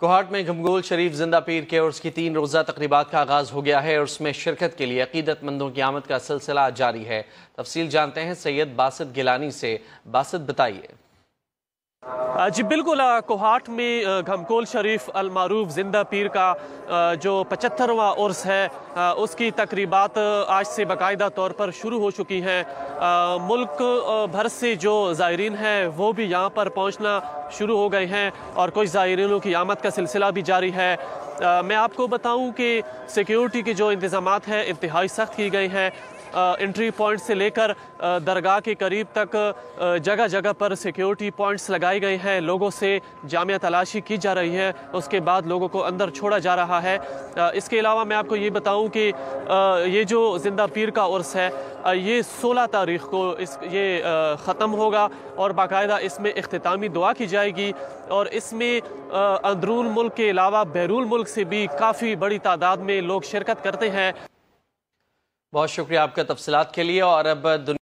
कोहाट में घमगोल शरीफ जिंदा पीर के और उसकी तीन रोज़ा तकरीबा का आगाज़ हो गया है और उसमें शिरकत के लिए अकीदतमंदों की आमद का सिलसिला जारी है तफसील जानते हैं सैयद बासत गिलानी से बासत बताइए जी बिल्कुल कोहाट में घमकोल शरीफ अलमारूफ जिंदा पीर का जो पचहत्तरवा उर्स है उसकी तकरीबा आज से बाकायदा तौर पर शुरू हो चुकी हैं मुल्क भर से जो ज़ायरीन हैं वो भी यहाँ पर पहुँचना शुरू हो गए हैं और कुछ ज़ायरीनों की आमद का सिलसिला भी जारी है मैं आपको बताऊं कि सिक्योरिटी के जो इंतजाम हैं इंतहाई सख्त किए गए हैं एंट्री पॉइंट से लेकर दरगाह के करीब तक जगह जगह पर सिक्योरिटी पॉइंट्स लगाए गए हैं लोगों से जामिया तलाशी की जा रही है उसके बाद लोगों को अंदर छोड़ा जा रहा है इसके अलावा मैं आपको ये बताऊं कि ये जो जिंदा पीर का उर्स है ये 16 तारीख को इस ये ख़त्म होगा और बाकायदा इसमें अख्तामी दुआ की जाएगी और इसमें अंदरून मुल्क के अलावा बैरूल मुल्क मुल्क से भी काफ़ी बड़ी तादाद में लोग शिरकत करते हैं बहुत शुक्रिया आपका तफसलत के लिए और अब